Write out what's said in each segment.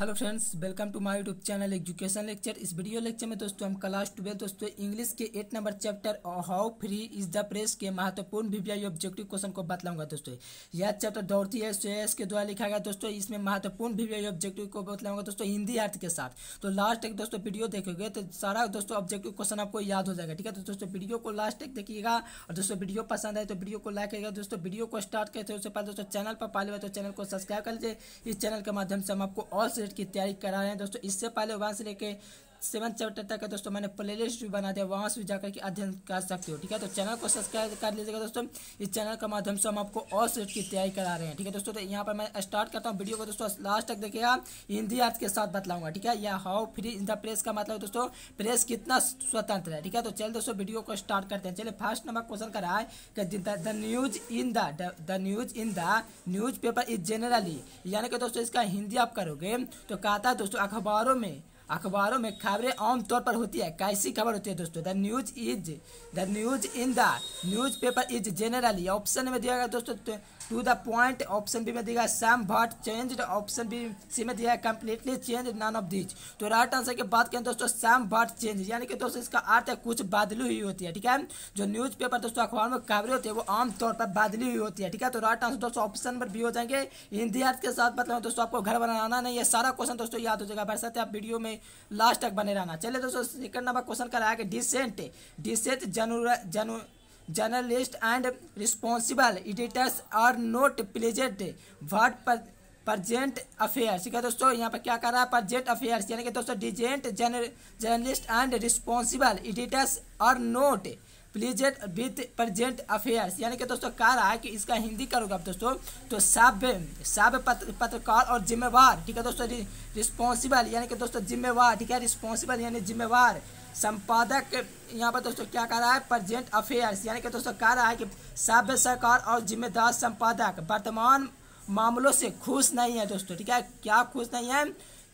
hello friends welcome to my YouTube channel education lecture इस video lecture में दोस्तों हम क्लास ट्वेल्व दोस्तों इंग्लिश के eight number chapter how free is the press के महत्वपूर्ण वीवीआई ऑब्जेक्टिव क्वेश्चन को बतलाऊंगा दोस्तों यह चैप्टर दौड़ती है सोएस के द्वारा लिखा गया दोस्तों इसमें महत्वपूर्ण वीवीआई ऑब्जेक्टिव को बतलाऊंगा दोस्तों हिंदी अर्थ के साथ तो लास्ट तक दोस्तों वीडियो देखोगे तो सारा दोस्तों ऑब्जेक्टिव क्वेश्चन आपको याद हो जाएगा ठीक है तो दोस्तों वीडियो को लास्ट तक देखिएगा और दोस्तों वीडियो पसंद आए तो वीडियो को लाइक करिएगा दोस्तों वीडियो को स्टार्ट करते तो उससे पहले दोस्तों चैनल पर पाले हुए तो चैनल को सब्सक्राइब कर लीजिए इस चैनल के माध्यम से हम आपको और की तैयारी करा रहे हैं दोस्तों इससे पहले वहाँ से लेके सेवन चैप्टर तक का दोस्तों मैंने प्लेलिस्ट भी बना दिया वहाँ से भी जाकर के अध्ययन कर सकते हो ठीक है तो चैनल को सब्सक्राइब कर लीजिएगा दोस्तों इस चैनल के माध्यम से हम आपको और सेट की तैयारी करा रहे हैं ठीक है दोस्तों तो यहाँ पर मैं स्टार्ट करता हूँ वीडियो को दोस्तों लास्ट तक देखिएगा हिंदी अर्थ के साथ बतलाऊंगा ठीक है या how free in the press का मतलब दोस्तों प्रेस कितना स्वतंत्र है ठीक है तो चलिए दोस्तों वीडियो को स्टार्ट करते हैं चलिए फर्स्ट नंबर क्वेश्चन करा है कि the news in the news in the newspaper is generally यानी कि दोस्तों इसका हिंदी आप करोगे तो कहता है दोस्तों अखबारों में अखबारों में खबरें आमतौर पर होती है कैसी खबर होती है दोस्तों the news is the news in the newspaper is generally option में दिया गया दोस्तों to the point option B में दिया same but change option B C में दिया है completely change none of these तो राइट आंसर की बात करें दोस्तों सैम भट चेंज यानी कि दोस्तों इसका अर्थ है कुछ बादलू ही होती है ठीक है जो न्यूज पेपर दोस्तों अखबार में खबरें होती है वो आमतौर पर बादली हुई होती है ठीक है तो राइट आंसर दोस्तों ऑप्शन नंबर बी हो जाएंगे हिंदी अर्थ के साथ मतलब दोस्तों आपको घर बनाना नहीं है सारा क्वेश्चन दोस्तों याद हो जाएगा हमारे सकते आप वीडियो में लास्ट तक बने रहना चलिए दोस्तों सेकंड नंबर क्वेश्चन कराया कि डिसेंट डिसेंट जनू journalist and responsible editors are not pleasant word पर प्रजेंट अफेयर्स ठीक है दोस्तों यहाँ पर क्या कर रहा है प्रजेंट अफेयर्स यानी कि दोस्तों decent journalist and responsible editors are not pleasant with present affairs यानी कि दोस्तों कह रहा है कि इसका हिंदी करोगे आप दोस्तों तो सब सब पत्र, पत्रकार और जिम्मेवार ठीक है दोस्तों रिस्पॉन्सिबल यानी कि दोस्तों जिम्मेवार ठीक है रिस्पॉन्सिबल यानी जिम्मेवार संपादक यहाँ पर दोस्तों क्या कह रहा है प्रजेंट अफेयर्स यानी कि दोस्तों कह रहा है कि सभ्य सरकार और जिम्मेदार संपादक वर्तमान मामलों से खुश नहीं है दोस्तों ठीक है क्या खुश नहीं है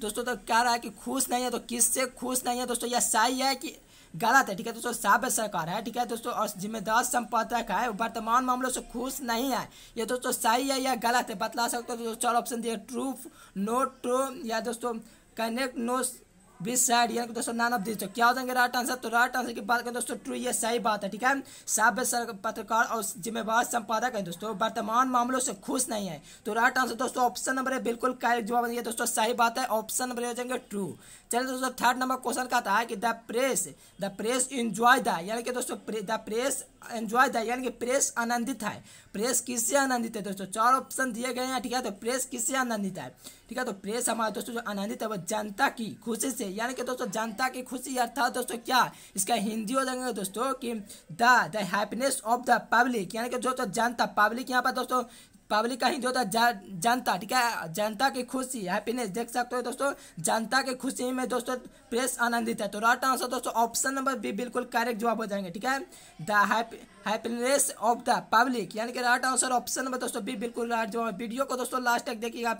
दोस्तों तो कह रहा है कि खुश नहीं है तो किससे खुश नहीं है दोस्तों यह सही है कि गलत है ठीक है दोस्तों साबित सरकार है ठीक है दोस्तों और जिम्मेदार संपादक है वर्तमान मामलों से खुश नहीं है ये दोस्तों सही है या गलत है बतला सकते हो दोस्तों चार ऑप्शन दिए ट्रूफ नो ट्रू या दोस्तों कनेक्ट नो बीस साइड यानी कि दोस्तों नान ऑफ दिस तो क्या हो जाएंगे राइट आंसर तो राइट आंसर की बात करें दोस्तों ट्रू ये सही बात है ठीक है साब्य पत्रकार और जिम्मेवार संपादक है दोस्तों वर्तमान मामलों से खुश नहीं है तो राइट आंसर दोस्तों ऑप्शन नंबर है बिल्कुल करेक्ट जवाब दिया दोस्तों सही बात है ऑप्शन नंबर हो जाएंगे ट्रू चलिए दोस्तों थर्ड नंबर क्वेश्चन का था कि the press the press enjoy the यानी कि दोस्तों द प्रेस एंजॉय द यानी कि प्रेस आनंदित है प्रेस किससे आनंदित है दोस्तों चार ऑप्शन दिए गए हैं ठीक है तो प्रेस किससे आनंदित है ठीक है तो प्रेस हमारे दोस्तों जो आनंदित है वो जनता की खुशी से यानी कि दोस्तों जनता की खुशी अर्थात दोस्तों क्या इसका हिंदी हो जाएंगे दोस्तों कि the the happiness of the public यानी कि दोस्तों जनता पब्लिक यहाँ पर दोस्तों पब्लिक का ही जो होता है जा, जनता ठीक है जनता की खुशी हैप्पीनेस देख सकते हो दोस्तों जनता की खुशी में दोस्तों प्रेस आनंदित है तो राइट आंसर दोस्तों ऑप्शन नंबर बी बिल्कुल करेक्ट जवाब हो जाएंगे ठीक है the happiness of the public यानी कि राइट आंसर ऑप्शन नंबर दोस्तों बी बिल्कुल राइट जवाब वीडियो को दोस्तों लास्ट तक देखिएगा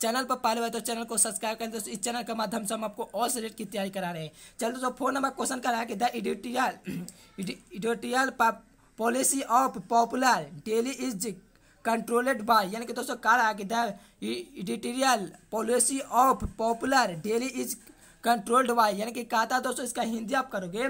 चैनल पर पाले हुए तो चैनल को सब्सक्राइब करें दोस्तों इस चैनल के माध्यम से हम आपको और सीरीज की तैयारी करा रहे हैं चलो दोस्तों फोन नंबर क्वेश्चन करा कि the editorial editorial policy of popular daily is controlled by यानी कि दोस्तों कहा रहा है कि the editorial policy of popular daily is controlled by यानी कि कहा था दोस्तों इसका हिंदी आप करोगे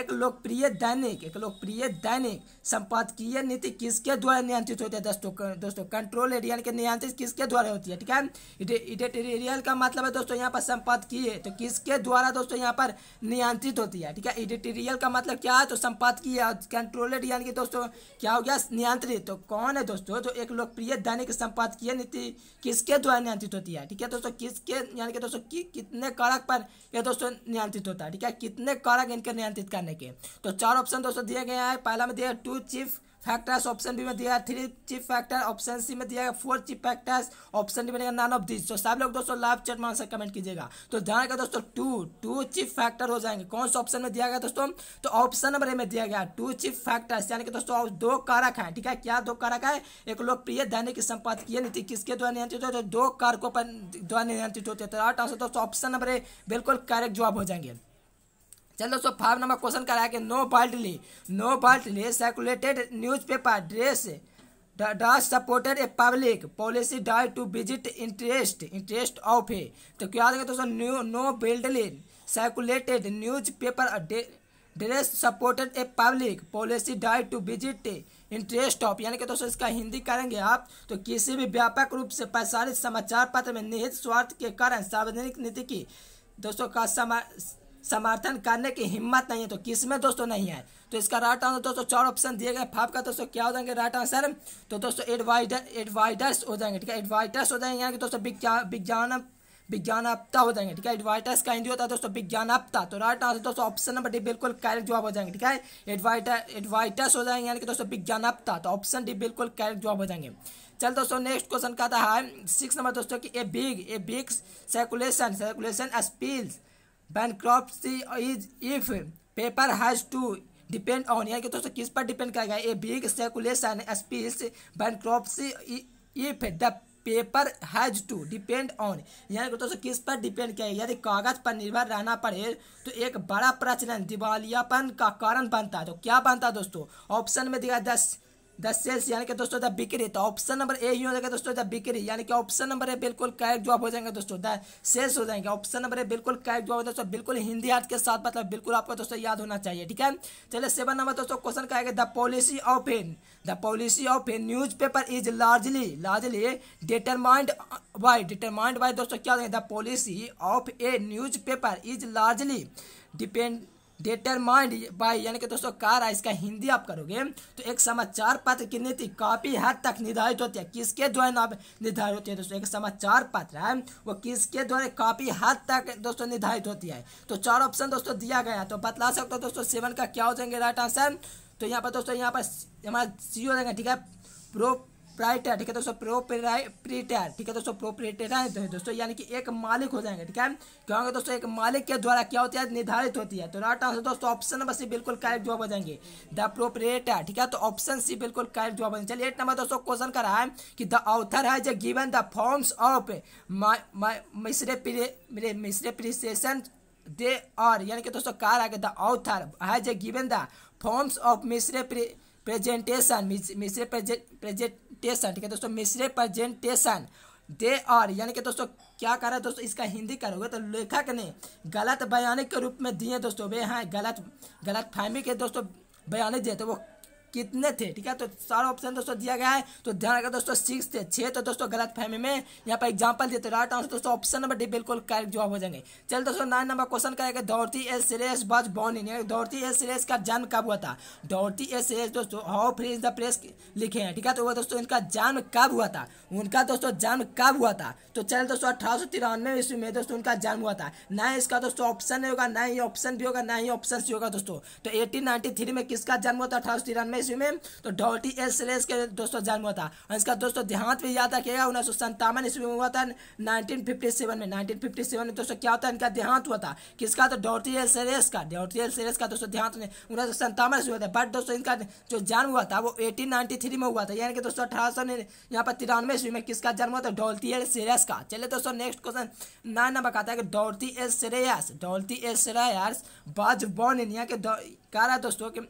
एक लोकप्रिय दैनिक एक लोकप्रिय दैनिक संपादकीय नीति किसके द्वारा नियंत्रित होती है दोस्तों दोस्तों कंट्रोल एरिया के नियंत्रित किसके द्वारा होती है ठीक है एडिटोरियल का मतलब है दोस्तों यहाँ पर संपादकीय तो किसके द्वारा दोस्तों यहाँ पर नियंत्रित होती है ठीक है एडिटोरियल का मतलब क्या है तो संपादकीय कंट्रोलेड यानी कि दोस्तों क्या हो गया नियंत्रित तो कौन है दोस्तों जो एक लोकप्रिय दैनिक संपादकीय नीति किसके द्वारा नियंत्रित होती है ठीक है दोस्तों किसके यानी कि दोस्तों कितने कारक पर ये दोस्तों नियंत्रित होता है ठीक है कितने कारक इनके नियंत्रित करने के तो चार ऑप्शन दोस्तों दिए गए हैं पहला में दिया two chief factors option B में दिया है three chief factor option C में दिया है four chief factors option D बनेगा नन ऑफ दिस तो सब लोग दोस्तों लाइव चैट में आंसर कमेंट कीजिएगा तो ध्यान रखा दोस्तों टू टू चिप फैक्टर हो जाएंगे कौन सा ऑप्शन में दिया गया दोस्तों तो ऑप्शन नंबर ए में दिया गया टू चिप फैक्टर्स यानी कि दोस्तों दो कारक है ठीक है क्या दो कारक है एक लोकप्रिय दैनिक संपादकीय नीति किसके द्वारा नियंत्रित होते तो दो कारकों पर द्वारा नियंत्रित होते हैं तो आठ आंसर दोस्तों ऑप्शन नंबर ए बिल्कुल करेक्ट जवाब हो जाएंगे चलो दोस्तों फाइव नंबर क्वेश्चन कराया कि नो बाल्टली नो बाल्टली सर्कुलेटेड न्यूज़पेपर ड्रेस डॉ supported a public policy die to visit interest interest of a तो क्या देखें दोस्तों न्यू नो बिल्डली circulated newspaper dares supported a public policy die to visit interest of यानी कि दोस्तों इसका हिंदी करेंगे आप तो किसी भी व्यापक रूप से प्रसारित समाचार पत्र में निहित स्वार्थ के कारण सार्वजनिक नीति की दोस्तों का समा समर्थन करने की हिम्मत नहीं है तो किस में दोस्तों नहीं है तो इसका राइट आंसर दोस्तों चार ऑप्शन दिए गए फाइव का दोस्तों क्या हो जाएंगे राइट आंसर तो दोस्तों एडवाइडर एडवाइडर्स हो जाएंगे ठीक है एडवाइटर्स हो जाएंगे यहाँ दोस्तों विज्ञान विज्ञानाप्ता हो जाएंगे ठीक है एडवाइटर्स का हिंदी होता है दोस्तों विज्ञानाप्ता तो राइट आंसर दोस्तों ऑप्शन नंबर डी बिल्कुल करेक्ट जवाब हो जाएंगे ठीक है एडवाइटर एडवाइटर्स हो जाएंगे यानी कि दोस्तों विज्ञानाप्ता तो ऑप्शन डी बिल्कुल करेक्ट जवाब हो जाएंगे चल दोस्तों नेक्स्ट क्वेश्चन का था सिक्स नंबर दोस्तों की a big a big circulation circulation spells bankruptcy is if paper has to depend on यानी कि दोस्तों किस पर डिपेंड करेगा a big circulation spells bankruptcy if the paper has to depend on यानी कि दोस्तों किस पर डिपेंड किया यदि कागज पर निर्भर रहना पड़े तो एक बड़ा प्रचलन दिवालियापन का कारण बनता है तो क्या बनता है दोस्तों ऑप्शन में दिया दस द सेल्स यानी कि दोस्तों द बिक्री तो ऑप्शन नंबर ए ही हो जाएगा दोस्तों द बिक्री यानी कि ऑप्शन नंबर ए बिल्कुल करेक्ट जवाब हो जाएंगे दोस्तों द सेल्स हो जाएंगे ऑप्शन नंबर ए बिल्कुल करेक्ट जवाब दोस्तों बिल्कुल हिंदी अर्थ के साथ मतलब बिल्कुल आपको दोस्तों याद होना चाहिए ठीक है चलिए सेवन नंबर दोस्तों क्वेश्चन का आएगा the policy of in the policy of in newspaper is largely largely determined by determined by दोस्तों क्या the policy of a newspaper is largely depend determined by यानी कि दोस्तों रहा है इसका हिंदी आप करोगे तो एक समाचार पत्र की नीति काफी हद तक निर्धारित होती है किसके द्वारा निर्धारित होती है दोस्तों एक समाचार पत्र है वो किसके द्वारा काफी हद तक दोस्तों निर्धारित होती है तो चार ऑप्शन दोस्तों दिया गया तो बतला सकते हो दोस्तों सेवन का क्या हो जाएंगे राइट आंसर तो यहाँ पर दोस्तों यहाँ पर हमारा सी हो जाएगा ठीक है प्रो प्राइटर ठीक है दोस्तों प्रोपरेटर ठीक है दोस्तों प्रोपरेटर है तो दोस्तों यानी कि एक मालिक हो जाएंगे ठीक है क्या होगा दोस्तों एक मालिक के द्वारा क्या होती है निर्धारित होती है तो राइट आंसर दोस्तों ऑप्शन नंबर सी बिल्कुल करेक्ट जवाब हो जाएंगे द प्रोपरेटर ठीक है तो ऑप्शन सी बिल्कुल करेक्ट जवाब हो चलिए एट नंबर दोस्तों क्वेश्चन कर रहा है कि द ऑथर है जो गिवन द फॉर्म्स ऑफ मिसरे मिसरे प्रिसेशन दे और यानी कि दोस्तों कार आगे द ऑथर है जो given the forms of misrepresentation misrepresentation ठीक है दोस्तों मिश्रे प्रेजेंटेशन दे और यानी कि दोस्तों क्या कर रहा है दोस्तों इसका हिंदी करोगे तो लेखक ने गलत बयानी के रूप में दिए दोस्तों वे हाँ गलत गलत फहमी के दोस्तों बयानी दिए तो वो कितने थे ठीक है तो सारा ऑप्शन दोस्तों दिया गया है तो ध्यान रखा दोस्तों सिक्स थे छह तो दोस्तों गलत फहमी में यहाँ पर एग्जाम्पल देते राइट आंसर दोस्तों ऑप्शन नंबर डी बिल्कुल करेक्ट जवाब हो जाएंगे चल दोस्तों नाइन नंबर क्वेश्चन करेगा दौड़ती एस सीरेस बज बॉनिन दौड़ती एस सीरेस का जन्म कब हुआ था दौड़ती एस सीरेस दोस्तों how free is the press लिखे हैं ठीक है तो वो दोस्तों इनका जन्म कब हुआ था उनका दोस्तों जन्म कब हुआ था तो चल दोस्तों अठारह सौ तिरानवे ईस्वी में दोस्तों उनका जन्म हुआ था ना इसका दोस्तों ऑप्शन नहीं होगा ना ही ऑप्शन भी होगा ना ही ऑप्शन भी होगा दोस्तों तो एटीन नाइनटी थ्री में किसका जन्म हुआ था अठारह सौ तिरानवे में इसी में तो डॉटी एस रेस के दोस्तों जन्म हुआ था और इसका दोस्तों देहांत भी याद रखिएगा उन्नीस सौ संतावन ईस्वी में हुआ था नाइनटीन फिफ्टी सेवन में नाइनटीन फिफ्टी सेवन में दोस्तों क्या होता है इनका देहांत हुआ था किसका तो डॉटी एल सेरेस का डॉटी एल सेरेस का दोस्तों देहांत उन्नीस सौ संतावन ईस्वी हुआ था बट दोस्तों इनका जो जन्म हुआ था वो एटीन नाइनटी थ्री में हुआ था यानी कि दोस्तों अठारह सौ यहाँ पर तिरानवे ईस्वी में किसका जन्म हुआ था डॉल्टी एल सेरेस का चलिए दोस्तों नेक्स्ट क्वेश्चन नाइन नंबर कहता है कि Dorothy L Sayers Dorothy L Sayers was born India के कह रहा है दोस्तों कि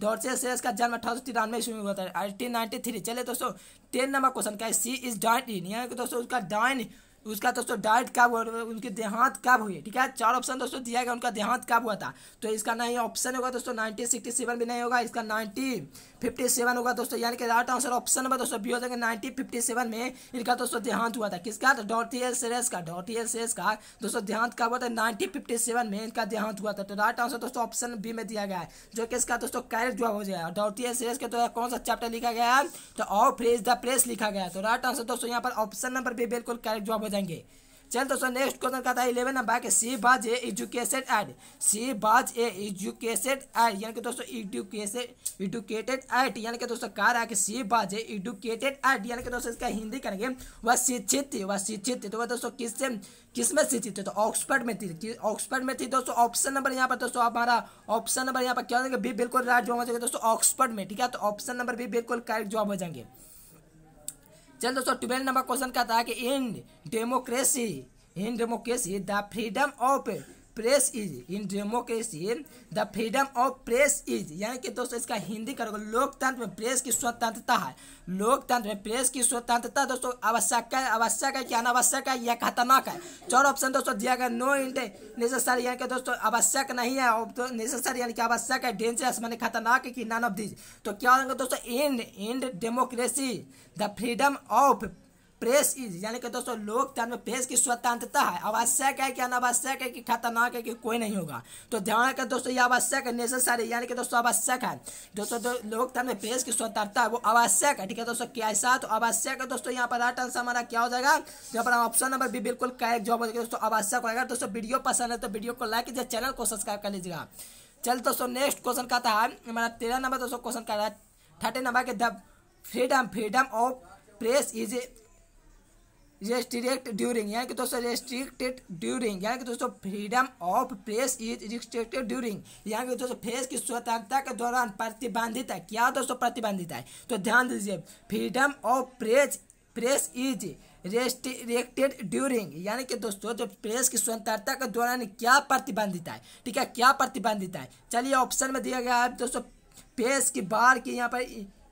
डॉर्से सेस का जन्म अठारह सौ तिरानवे ईस्वी में हुआ था एटीन नाइनटी थ्री चले दोस्तों टेन नंबर क्वेश्चन का है सी इज डाइन इन यानी कि दोस्तों उसका डाइन उसका दोस्तों डाइट कब उनके देहांत कब हुए ठीक है चार ऑप्शन दोस्तों दिया गया उनका देहांत कब हुआ था तो इसका नहीं ऑप्शन होगा दोस्तों नाइनटीन सिक्सटी सेवन भी नहीं होगा इसका नाइनटीन फिफ्टी सेवन होगा दोस्तों यानी कि राइट आंसर ऑप्शन नंबर दोस्तों बी हो जाएगा नाइनटीन फिफ्टी सेवन में इनका दोस्तों देहांत हुआ था किसका तो डॉटी एस एस का डॉटी एस एस का दोस्तों देहांत कब हुआ था नाइनटीन फिफ्टी सेवन में इनका देहांत हुआ था तो राइट आंसर दोस्तों ऑप्शन बी में दिया गया है जो कि इसका दोस्तों कैर जो हो जाएगा डॉटी एस एस के तो कौन सा चैप्टर लिखा गया है तो ऑफ फ्रेज द प्रेस लिखा गया तो राइट आंसर दोस्तों यहाँ पर ऑप्शन नंबर बी बिल्कुल कैरेक्ट जॉब हो जाए जाएंगे चल दोस्तों नेक्स्ट क्वेश्चन का था इलेवन नंबर के सी बाज ए एजुकेशन एड सी बाज ए एजुकेशन एड यानी कि दोस्तों एजुकेशन एडुकेटेड एट यानी कि दोस्तों कह रहा है कि सी बाज ए एडुकेटेड एट यानी कि दोस्तों इसका हिंदी करेंगे वह शिक्षित थी वह शिक्षित थी तो वह दोस्तों किस से किस में शिक्षित थे तो ऑक्सफर्ड में थी ऑक्सफर्ड में थी दोस्तों ऑप्शन नंबर यहाँ पर दोस्तों हमारा ऑप्शन नंबर यहाँ पर क्या हो जाएगा बी बिल्कुल राइट जवाब हो जाएगा दोस्तों ऑक्सफर्ड में ठीक है तो ऑप्शन नंबर भी बिल्कुल करेक्ट जवाब हो जाएंगे चल दोस्तों ट्वेल्व नंबर क्वेश्चन कहता है कि in democracy in democracy the freedom of press is in democracy the freedom of press is यानी कि दोस्तों इसका हिंदी करोगे लोकतंत्र में प्रेस की स्वतंत्रता है लोकतंत्र में प्रेस की स्वतंत्रता दोस्तों आवश्यक है आवश्यक है कि अनावश्यक है या खतरनाक है चौथा ऑप्शन दोस्तों दिया गया नो इंटे नेसेसरी यानी कि दोस्तों आवश्यक नहीं है तो नेसेसरी यानी कि आवश्यक है डेंजरस मैंने खतरनाक है कि नन ऑफ दीज तो क्या होगा दोस्तों in in democracy the freedom of press is यानी कि दोस्तों लोकतंत्र में प्रेस की स्वतंत्रता है आवश्यक है कि अनावश्यक है कि खतरनाक है कि कोई नहीं होगा तो ध्यान रखें दोस्तों ये आवश्यक है नेसेसरी यानी कि दोस्तों आवश्यक है दोस्तों दो, लोकतंत्र में प्रेस की स्वतंत्रता है वो आवश्यक है ठीक है दोस्तों कैसा तो आवश्यक है दोस्तों यहाँ पर राइट आंसर हमारा क्या हो जाएगा यहाँ पर ऑप्शन नंबर भी बिल्कुल करेक्ट जॉब हो जाएगा दोस्तों आवश्यक होगा दोस्तों वीडियो पसंद है तो वीडियो को लाइक कीजिए चैनल को सब्सक्राइब कर लीजिएगा चल दोस्तों नेक्स्ट क्वेश्चन का था हमारा तेरह नंबर दोस्तों क्वेश्चन का था थर्टी नंबर के the freedom freedom of press is restrict during यानी कि दोस्तों रेस्ट्रिक्टेड ड्यूरिंग यानी कि दोस्तों freedom of press is restricted during यानी कि दोस्तों प्रेस की स्वतंत्रता के दौरान प्रतिबंधित है क्या दोस्तों प्रतिबंधित है तो ध्यान दीजिए freedom of press press is restricted during यानी कि दोस्तों जो प्रेस की स्वतंत्रता के दौरान क्या प्रतिबंधित है ठीक है क्या प्रतिबंधित है चलिए ऑप्शन में दिया गया है दोस्तों प्रेस की बार की यहाँ पर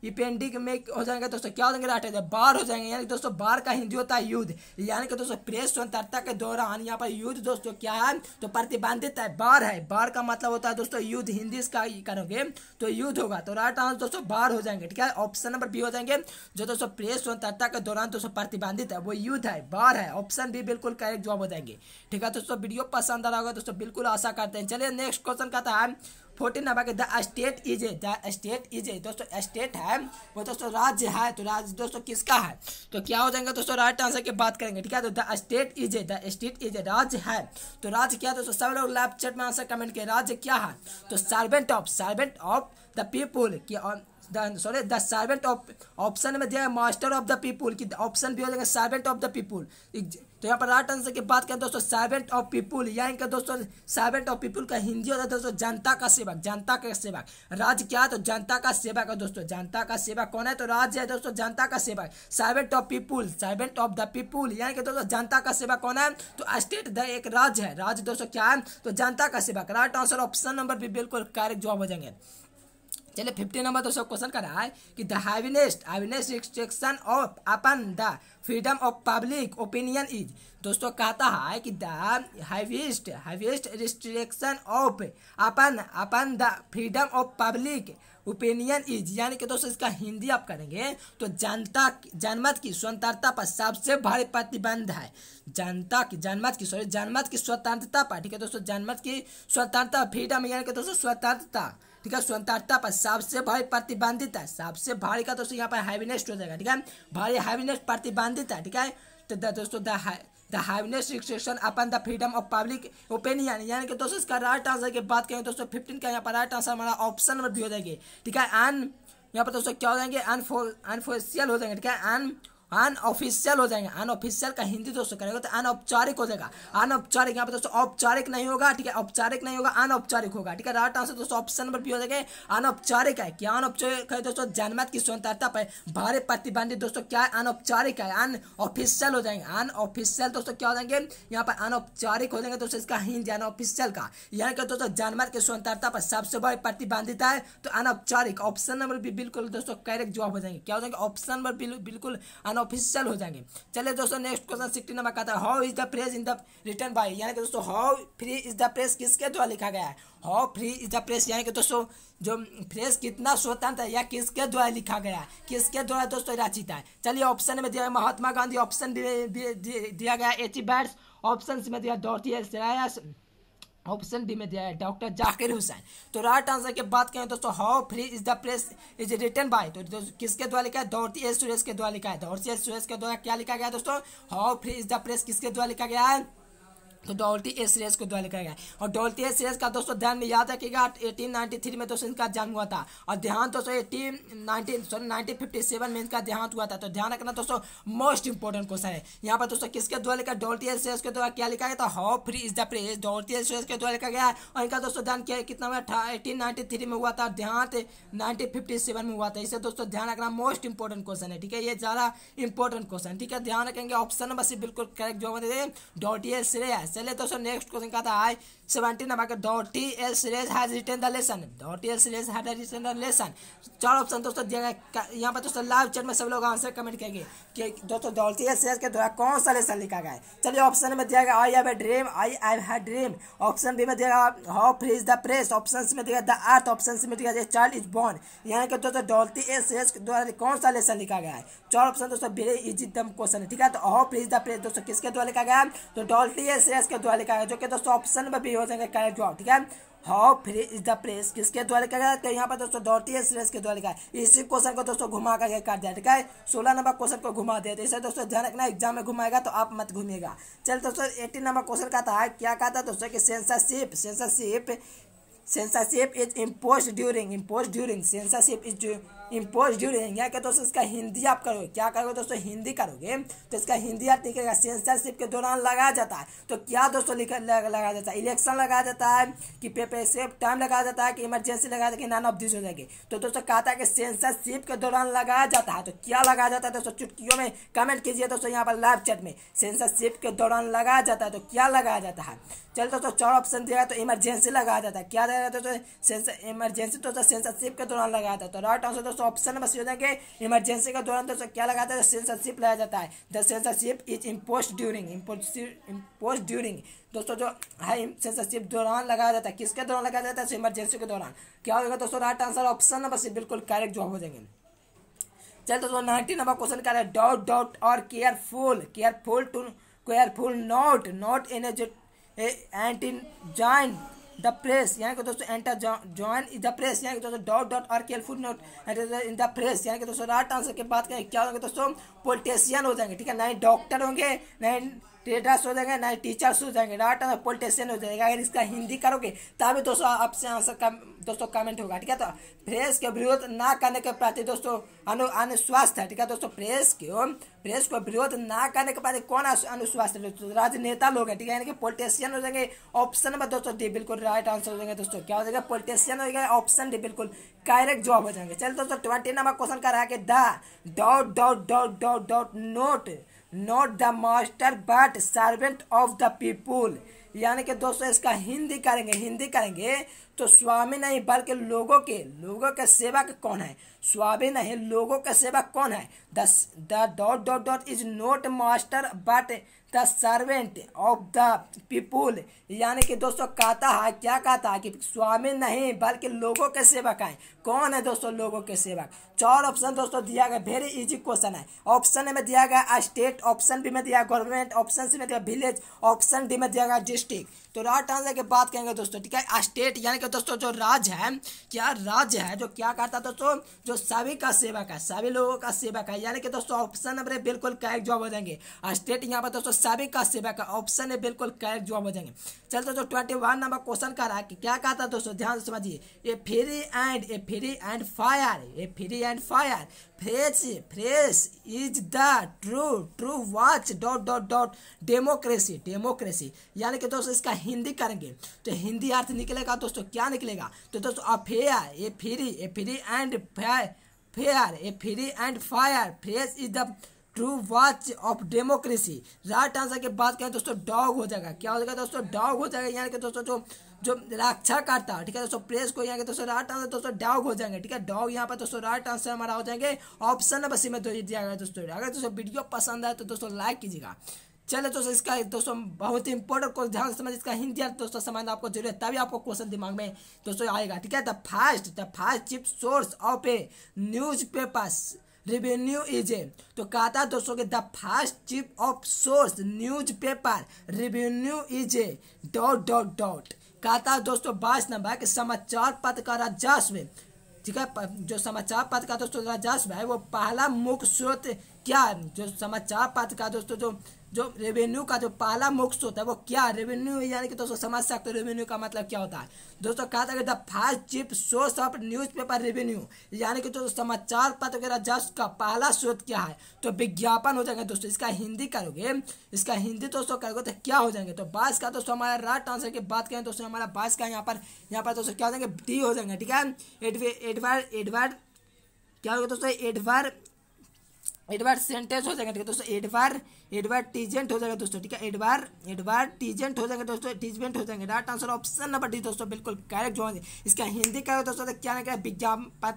ये पेंडिंग में हो जाएंगे दोस्तों क्या हो जाएंगे राइट आंसर बार हो जाएंगे यानी दोस्तों बार का हिंदी होता है युद्ध यानी कि दोस्तों प्रेस स्वतंत्रता के दौरान यहाँ पर युद्ध दोस्तों क्या है तो प्रतिबंधित है बार है बार का मतलब होता है दोस्तों युद्ध हिंदी इसका करोगे तो युद्ध होगा तो राइट आंसर दोस्तों बार हो जाएंगे ठीक है ऑप्शन नंबर बी हो जाएंगे जो दोस्तों प्रेस स्वतंत्रता के दौरान दोस्तों प्रतिबंधित है वो युद्ध है बार है ऑप्शन भी बिल्कुल करेक्ट जवाब हो जाएंगे ठीक है दोस्तों वीडियो पसंद आ रहा होगा दोस्तों बिल्कुल आशा करते हैं चलिए नेक्स्ट क्वेश्चन कहता है फोर्टीन नंबर के the state is a the state is a दोस्तों स्टेट है वो दोस्तों राज्य है तो राज्य दोस्तों किसका है तो क्या हो जाएगा दोस्तों राइट आंसर की बात करेंगे ठीक है तो the state is a the state is a राज्य है तो राज्य क्या दोस्तों सब लोग लेफ्ट चैट में आंसर कमेंट किया राज्य क्या है तो servant of servant of the people sorry the servant of option में दिया है मास्टर ऑफ द पीपुल की ऑप्शन भी हो जाएगा सर्वेंट ऑफ द पीपुल तो यहाँ पर राइट आंसर की बात करें दोस्तों सर्वेंट ऑफ पीपुल या इनका दोस्तों सर्वेंट ऑफ पीपुल का हिंदी होता है दोस्तों जनता का सेवक जनता का सेवक राज क्या है तो जनता का सेवक है दोस्तों जनता का सेवक कौन है तो राज है दोस्तों जनता का सेवक servant of people servant of the people यानी कि दोस्तों जनता का सेवक कौन है तो स्टेट द एक राज्य है राज्य दोस्तों क्या है तो जनता का सेवक राइट आंसर ऑप्शन नंबर भी बिल्कुल करेक्ट जवाब हो जाएंगे चलिए फिफ्टी नंबर दोस्तों क्वेश्चन कर रहा है कि the heaviest heaviest restriction of upon the freedom of public opinion is दोस्तों कहता है कि the heaviest heaviest restriction of upon upon the freedom of public opinion is यानी कि दोस्तों इसका हिंदी आप करेंगे तो जनता जनमत की स्वतंत्रता पर सबसे भारी प्रतिबंध है जनता की जनमत की सॉरी जनमत की स्वतंत्रता पर ठीक है दोस्तों जनमत की स्वतंत्रता फ्रीडम यानी कि दोस्तों स्वतंत्रता ठीक है स्वतंत्रता पर सबसे भारी प्रतिबंधित है सबसे भारी का दोस्तों यहाँ पर हैवीनेस्ट हो जाएगा ठीक है भारी हैवीनेस्ट प्रतिबंधित है ठीक है तो दोस्तों the the heaviness restriction upon the freedom of public opinion यानी कि दोस्तों इसका राइट आंसर की बात करें दोस्तों फिफ्टीन का यहाँ पर राइट आंसर हमारा ऑप्शन नंबर भी हो जाएगी ठीक है अन यहाँ पर दोस्तों क्या हो जाएंगे अनफो अनफोशियल हो जाएंगे ठीक है अन अनऑफिशियल हो जाएंगे अनऑफिशियल का हिंदी दोस्तों करेंगे तो अनौपचारिक हो जाएगा अनौपचारिक यहाँ पे दोस्तों औपचारिक नहीं होगा ठीक है औपचारिक नहीं होगा अनौपचारिक होगा ठीक है राइट आंसर दोस्तों ऑप्शन नंबर भी हो जाएगा अनौपचारिक है क्या अनौपचारिक है दोस्तों जनमत की स्वतंत्रता पर भारी प्रतिबंधित दोस्तों क्या अनौपचारिक है अनऑफिशियल हो जाएंगे अनऑफिशियल दोस्तों क्या हो जाएंगे यहाँ पर अनौपचारिक हो जाएंगे दोस्तों इसका हिंदी अनऑफिशियल का यहाँ क्या दोस्तों जनमत की स्वतंत्रता पर सबसे बड़ी प्रतिबंधिता है तो अनौपचारिक ऑप्शन नंबर भी बिल्कुल दोस्तों करेक्ट जवाब हो जाएंगे क्या हो जाएंगे ऑप्शन नंबर बिल्कुल अनौ ऑफिशियल हो जाएंगे चले दोस्तों नेक्स्ट क्वेश्चन सिक्सटी नंबर का था how is the press in the written by यानी कि दोस्तों how free is the press किसके द्वारा लिखा गया है how free is the press यानी कि दोस्तों जो प्रेस कितना स्वतंत्र है या किसके द्वारा लिखा गया है किसके द्वारा दोस्तों रचित है चलिए ऑप्शन में दिया महात्मा गांधी ऑप्शन दिया गया एची बैट्स ऑप्शन में दिया दौड़ती है ऑप्शन डी में दिया है डॉक्टर जाकिर हुसैन तो राइट आंसर की बात करें दोस्तों how free is the press is written by तो किसके द्वारा लिखा है दौड़ती एस सुरेश के द्वारा लिखा है दौड़ती एस सुरेश के द्वारा क्या लिखा गया दोस्तों how free is the press किसके द्वारा लिखा गया है तो डॉल्टी एस सीरीज को लिखा गया और डॉल्टी एस सीरीज का दोस्तों ध्यान में याद रखिएगा थ्री में दोस्तों इनका जन्म हुआ था और ध्यान दोस्तों eighteen nineteen sorry nineteen fifty seven में इनका देहांत हुआ था तो ध्यान रखना दोस्तों मोस्ट इंपॉर्टेंट क्वेश्चन है यहाँ पर दोस्तों किसके द्वारा लिखा डॉल्टी एस सीरीज के द्वारा क्या लिखा गया था how free is the press Dorothy S Sayers के द्वारा लिखा गया और इनका दोस्तों ध्यान क्या कितना हुआ एटीन में हुआ था देहांत नाइनटीन में हुआ था इसे दोस्तों ध्यान रखना मोस्ट इंपॉर्टेंट क्वेश्चन है ठीक है ये ज़्यादा इंपॉर्टेंट क्वेश्चन ठीक है ध्यान रखेंगे ऑप्शन नंबर सी बिल्कुल करेक्ट जवाब दे डॉल्टी एस सीरीज चलिए दोस्तों नेक्स्ट क्वेश्चन का था आई सेवेंटी नंबर का Dottie L series has return the lesson Dottie L series had return the lesson चार ऑप्शन दोस्तों दिया गया यहाँ पर दोस्तों लाइव चैट में सब लोग आंसर कमेंट करेंगे कि दोस्तों डॉटी एल सीरीज के द्वारा कौन सा लेसन लिखा गया है चलिए ऑप्शन में दिया गया I have a dream I I have dream option B में दिया गया how free is the press option में दिया द अर्थ ऑप्शन में दिया गया चाइल्ड इज बॉर्न यहाँ के दोस्तों डॉल्टी एल सीरीज के द्वारा कौन सा लेसन लिखा गया है चार ऑप्शन दोस्तों वेरी इजी दम क्वेश्चन है ठीक है तो हाउ फ्रीज द प्रेस दोस्तों किसके द्वारा लिखा गया तो डॉल्टी एल सीरीज इसके द्वारा लिखा गया जो कि दोस्तों ऑप्शन नंबर बी हो जाएगा करेक्ट जवाब ठीक है how free is the press किसके द्वारा लिखा गया तो यहाँ पर दोस्तों दौड़ती है रेस के द्वारा लिखा है इसी क्वेश्चन को दोस्तों घुमा करके कर दिया ठीक है सोलह नंबर क्वेश्चन को घुमा दिया तो इसे दोस्तों ध्यान रखना एग्जाम में घुमाएगा तो आप मत घूमिएगा चल दोस्तों एटीन नंबर क्वेश्चन का था क्या कहा था दोस्तों की censorship censorship censorship is impose during impose during censorship is impose during या के दोस्तों इसका हिंदी आप करोगे क्या करोगे दोस्तों हिंदी करोगे तो इसका हिंदी आप लिखेगा सेंसरशिप के दौरान लगाया जाता है तो क्या दोस्तों लिखा लगाया जाता है इलेक्शन लगाया जाता है कि पेपर सेफ टाइम लगाया जाता है कि इमरजेंसी लगाया जाता है नान ऑफ दिस हो जाएगी तो दोस्तों कहा था कि सेंसरशिप के दौरान लगाया जाता है तो क्या लगाया जाता है दोस्तों चुटकियों में कमेंट कीजिए दोस्तों यहाँ पर लाइव चैट में सेंसरशिप के दौरान लगाया जाता है तो क्या लगाया जाता है चलो दोस्तों चार ऑप्शन दिया तो इमरजेंसी लगाया जाता है क्या लगाना रहता तो सेंसर इमरजेंसी तो सेंसरशिप के दौरान लगाया था तो राइट आंसर दोस्तों ऑप्शन नंबर सी हो जाएंगे इमरजेंसी के दौरान दोस्तों क्या लगाता है सेंसरशिप लगाया जाता है the censorship is impose during impose during दोस्तों जो है सेंसरशिप दौरान लगाया जाता है किसके दौरान लगाया जाता है इमरजेंसी तो के दौरान क्या होगा दोस्तों right answer option number C बिल्कुल करेक्ट जॉब हो जाएंगे चल दोस्तों नाइनटी नंबर क्वेश्चन कह रहे हैं डाउट डाउट और careful careful to careful not not in anti joint the press यहाँ के दोस्तों एंटर ज्वाइन द प्रेस यहाँ के दोस्तों dot dot R K L foot note enter in the press यहाँ के दोस्तों राइट आंसर के बात करें क्या होंगे दोस्तों पोलिटिशियन हो जाएंगे ठीक है नए डॉक्टर होंगे नए ट्रेडर्स हो जाएंगे ना टीचर्स हो जाएंगे ना पोलिटिशियन हो जाएंगे अगर इसका हिंदी करोगे तभी दोस्तों आपसे आंसर कम दोस्तों कमेंट होगा ठीक है तो प्रेस के विरोध ना करने के प्रति दोस्तों अनु अनुस्वास्थ्य है ठीक है दोस्तों प्रेस के प्रेस को विरोध ना करने के प्रति कौन अनुस्वास्थ्य है राजनेता लोग हैं ठीक है यानी कि पोलिटिशियन हो जाएंगे ऑप्शन नंबर दोस्तों डी बिल्कुल राइट आंसर हो जाएंगे दोस्तों क्या हो जाएगा पोलिटिशियन हो जाएगा ऑप्शन डी बिल्कुल करेक्ट जॉब हो जाएंगे चलिए दोस्तों ट्वेंटी नंबर क्वेश्चन कर रहा है कि the dot dot dot dot dot note not the master but servant of the people यानी कि दोस्तों इसका हिंदी करेंगे हिंदी करेंगे तो स्वामी नहीं बल्कि लोगों के लोगों के सेवक कौन है स्वामी नहीं लोगों के सेवक कौन है the dot dot dot is not master but the servant of the people यानी कि दोस्तों कहता है क्या कहता है कि स्वामी नहीं बल्कि लोगों के सेवक हैं कौन है दोस्तों लोगों के सेवक चार ऑप्शन दोस्तों दिया गया वेरी इजी क्वेश्चन है ऑप्शन में दिया गया स्टेट ऑप्शन भी में दिया गवर्नमेंट ऑप्शन सी में दिया विलेज ऑप्शन डी में दिया गया डिस्ट्रिक्ट तो राइट आंसर की बात कहेंगे दोस्तों ठीक है स्टेट यानी कि दोस्तों जो राज्य है क्या राज्य है जो क्या कहता है दोस्तों जो सभी का सेवक है सभी लोगों का सेवक है यानी कि दोस्तों ऑप्शन नंबर बिल्कुल करेक्ट जवाब हो जाएंगे स्टेट यहाँ पर दोस्तों सभी का सिबा का ऑप्शन है बिल्कुल करेक्ट जवाब हो जाएंगे चलते जो ट्वेंटी वन नंबर क्वेश्चन कह रहा है कि क्या कहा था दोस्तों ध्यान से समझिए ये free and a free and fire a free and fire fresh fresh is the true true watch dot dot dot democracy democracy यानी कि दोस्तों इसका हिंदी करेंगे तो हिंदी अर्थ निकलेगा दोस्तों क्या निकलेगा तो दोस्तों affair a free a free and fire fair a free and fire fresh is the true watch of democracy right answer की बात करें दोस्तों डॉग हो जाएगा क्या हो जाएगा दोस्तों डॉग हो जाएगा यहाँ के दोस्तों जो जो रक्षा करता ठीक है दोस्तों प्रेस को यहाँ के दोस्तों राइट आंसर दोस्तों डॉग हो जाएंगे ठीक है डॉग यहाँ पर दोस्तों राइट आंसर हमारा हो जाएंगे ऑप्शन नंबर सी में तो दिया गया दोस्तों अगर दोस्तों वीडियो पसंद आए तो दोस्तों लाइक कीजिएगा चलो दोस्तों इसका दोस्तों बहुत ही इंपॉर्टेंट क्वेश्चन ध्यान समझ इसका हिंदी अर्थ दोस्तों समझना आपको है तभी आपको क्वेश्चन दिमाग में दोस्तों आएगा ठीक है the fast the fast chip source of a newspaper revenue is a तो कहा था दोस्तों के the fast cheap of source newspaper revenue is a dot dot dot कहा था दोस्तों बाईस नंबर के समाचार पत्र का राजस्व ठीक है जो समाचार पत्र का दोस्तों राजस्व है वो पहला मुख्य स्रोत क्या है जो समाचार पत्र का दोस्तों जो जो रेवेन्यू का जो पहला मोक्ष होता है वो क्या रेवेन्यू यानी कि दोस्तों समझ सकते हो रेवेन्यू का मतलब क्या होता है दोस्तों कहा था कि the first chief source of newspaper revenue यानी कि दोस्तों समाचार पत्र के राजस्व का पहला स्रोत क्या है तो विज्ञापन हो जाएगा दोस्तों इसका हिंदी करोगे इसका हिंदी दोस्तों करोगे तो क्या हो जाएंगे तो बास का दोस्तों हमारा राइट आंसर की बात करें दोस्तों हमारा बास का यहाँ पर यहाँ पर दोस्तों क्या हो जाएंगे डी हो जाएंगे ठीक है एडवर्ड एडवर्ड क्या होगा दोस्तों एडवर्ड एडवर्ड सेंटेंस हो जाएगा ठीक है दोस्तों एडवर्ड टीजेंट हो जाएगा दोस्तों ठीक है एडवार टीजेंट हो जाएंगे दोस्तों टीजेंट हो जाएंगे right answer option number D दोस्तों बिल्कुल करेक्ट जो इसका हिंदी का दोस्तों तो क्या ना विज्ञापन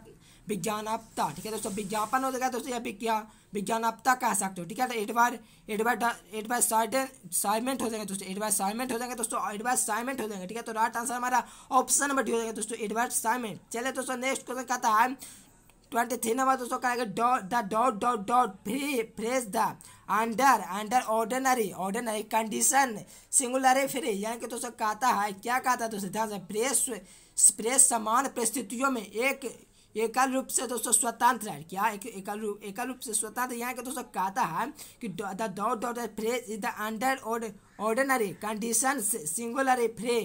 विज्ञानापता ठीक है दोस्तों विज्ञापन हो जाएगा दोस्तों या विज्ञा विज्ञानापता कह सकते हो ठीक है एडवार एडवार एडवाइसाइमेंट हो जाएगा दोस्तों साइमेंट हो जाएगा दोस्तों साइमेंट हो जाएंगे ठीक है तो राइट आंसर हमारा ऑप्शन नंबर डी हो जाएगा दोस्तों साइमेंट चले दोस्तों नेक्स्ट क्वेश्चन कहता है ट्वेंटी थ्री नंबर दोस्तों का आएगा the dot dot dot free press the under under ordinary ordinary condition singularly free यानी कि दोस्तों कहता है क्या कहता है दोस्तों ध्यान से प्रेस प्रेस समान परिस्थितियों में एक एकल रूप से दोस्तों स्वतंत्र है क्या एक, एकल रूप एकल रूप से स्वतंत्र यहाँ के दोस्तों कहता है कि the dot dot press is the under ordinary condition singularly free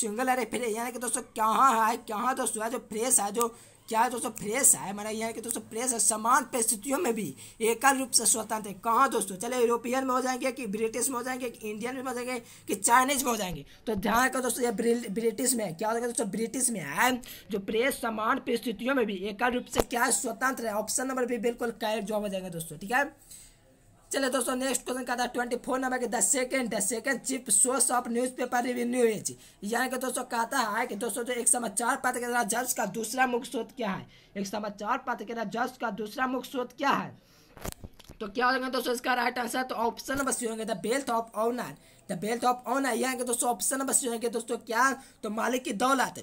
single अरे फ्रे यानी कि दोस्तों कहाँ है कहाँ दोस्तों है जो फ्रेश है जो क्या है दोस्तों प्रेस है हमारा यहाँ की दोस्तों प्रेस है समान परिस्थितियों में भी एकल रूप से स्वतंत्र है कहाँ दोस्तों चले यूरोपियन में हो जाएंगे कि ब्रिटिश में हो जाएंगे कि इंडियन में हो जाएंगे कि चाइनीज में हो जाएंगे तो ध्यान रखो दोस्तों ये ब्रिटिश में क्या हो जाएगा दोस्तों ब्रिटिश में है जो प्रेस समान परिस्थितियों में भी एकल रूप से क्या स्वतंत्र है ऑप्शन नंबर भी बिल्कुल कैर जॉब हो जाएगा दोस्तों ठीक है चले दोस्तों नेक्स्ट क्वेश्चन का था ट्वेंटी फोर नंबर के the second the second chief source of newspaper revenue is यानी कि दोस्तों कहता है कि दोस्तों जो एक समाचार पत्र के द्वारा जज का दूसरा मुख्य स्रोत क्या है एक समाचार पत्र के द्वारा जज का दूसरा मुख्य स्रोत क्या है तो क्या हो जाएगा दोस्तों इसका राइट आंसर तो ऑप्शन नंबर सी होंगे the wealth of owner the wealth of owner यहाँ के दोस्तों ऑप्शन नंबर सी होंगे दोस्तों क्या तो मालिक की दौलत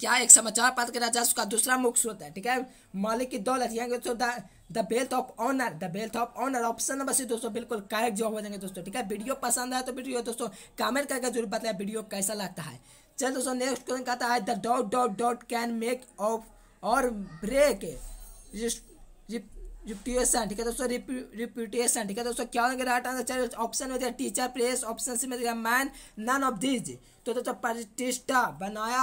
क्या एक समाचार पत्र के राजस्व का दूसरा मुख्य स्रोत है ठीक है मालिक की दौलत यहाँ के दोस्तों the wealth of owner the wealth of owner option number C दोस्तों बिल्कुल करेक्ट जवाब हो जाएंगे दोस्तों ठीक है वीडियो पसंद आया तो वीडियो दोस्तों कमेंट करके जरूर बताया वीडियो कैसा लगता है चल दोस्तों नेक्स्ट क्वेश्चन कहता है the dot dot dot can make of or break reputation ठीक है दोस्तों रिप्यूटेशन ठीक है दोस्तों क्या होगा राइट आंसर ऑप्शन में दिया टीचर प्लेस ऑप्शन सी में दिया मैन नन ऑफ दिज तो दोस्तों तो प्रतिष्ठा बनाया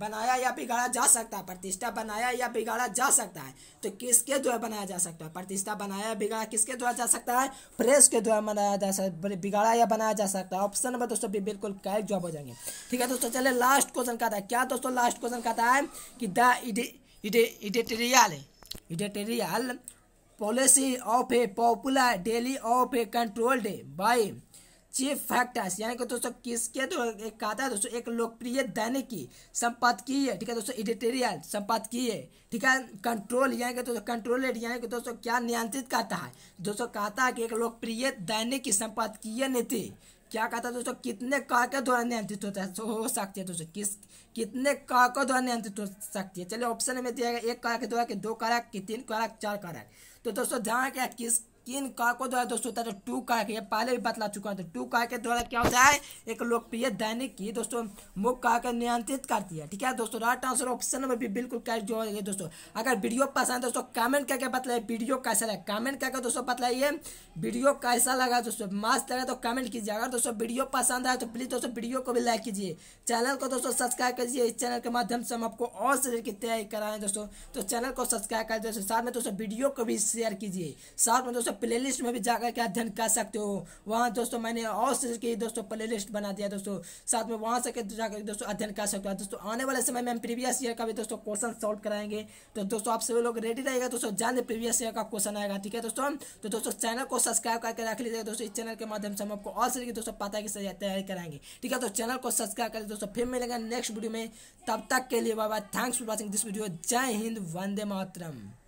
बनाया या बिगाड़ा जा सकता है प्रतिष्ठा बनाया या बिगाड़ा जा सकता है तो किसके द्वारा बनाया जा सकता है प्रतिष्ठा बनाया या बिगाड़ा किसके द्वारा जा सकता है प्रेस के द्वारा बनाया जा सकता है बिगाड़ा या बनाया जा सकता है ऑप्शन नंबर दोस्तों बिल्कुल कैक जॉब हो जाएंगे ठीक है दोस्तों चले लास्ट क्वेश्चन कहता है क्या दोस्तों लास्ट क्वेश्चन कहता है कि the editorial editorial policy of a popular daily of a controlled by chief factors यानी कि दोस्तों किसके तो एक कहता है दोस्तों एक लोकप्रिय दैनिक की संपादकीय ठीक है दोस्तों एडिटेरियल संपादकीय ठीक है कंट्रोल यानी कि दोस्तों कंट्रोलेड यानी कि दोस्तों क्या नियंत्रित कहता है दोस्तों कहता है कि एक लोकप्रिय दैनिक की संपादकीय नीति क्या कहता है दोस्तों कितने का के द्वारा नियंत्रित होता है हो सकती है दोस्तों किस कितने क के द्वारा नियंत्रित हो सकती है चलिए ऑप्शन में दिया गया एक कारक के द्वारा दो कारक तीन कारक चार कारक तो दोस्तों ध्यान रखें किस तीन काकों द्वारा दोस्तों होता है तो टू काक ये पहले भी बतला चुका है तो टू का के द्वारा क्या होता है एक लोकप्रिय दैनिक की दोस्तों मुख्य का नियंत्रित करती है ठीक है दोस्तों राइट आंसर ऑप्शन नंबर भी बिल्कुल करेक्ट जो है दोस्तों अगर वीडियो पसंद है दोस्तों कमेंट करके बताइए वीडियो कैसा लगा कमेंट करके दोस्तों बताइए वीडियो कैसा लगा दोस्तों मस्त लगा तो कमेंट कीजिए अगर दोस्तों वीडियो पसंद आए तो प्लीज़ दोस्तों वीडियो को भी लाइक कीजिए चैनल को दोस्तों सब्सक्राइब कीजिए इस चैनल के माध्यम से हम आपको और शरीर की तैयारी कराएं दोस्तों तो चैनल को सब्सक्राइब कर दोस्तों साथ में दोस्तों वीडियो को भी शेयर कीजिए साथ में दोस्तों प्ले लिस्ट में भी जाकर के अध्ययन कर सकते हो वहाँ दोस्तों मैंने और की दोस्तों प्ले लिस्ट बना दिया दोस्तों साथ में वहाँ से जाकर दोस्तों अध्ययन कर सकते हो दोस्तों आने वाले समय में हम प्रीवियस ईयर का भी दोस्तों क्वेश्चन सॉल्व कराएंगे तो दोस्तों आप सभी लोग रेडी रहेगा दोस्तों जल्द प्रीवियस ईयर का क्वेश्चन आएगा ठीक है दोस्तों तो दोस्तों चैनल को सब्सक्राइब करके रख लीजिए दोस्तों इस चैनल के माध्यम से हम आपको और की दोस्तों पता की तैयारी कराएंगे ठीक है तो चैनल को सब्सक्राइब करें दोस्तों फिर मिलेगा नेक्स्ट वीडियो में तब तक के लिए बाबा thanks for watching this video जय हिंद वंदे मातरम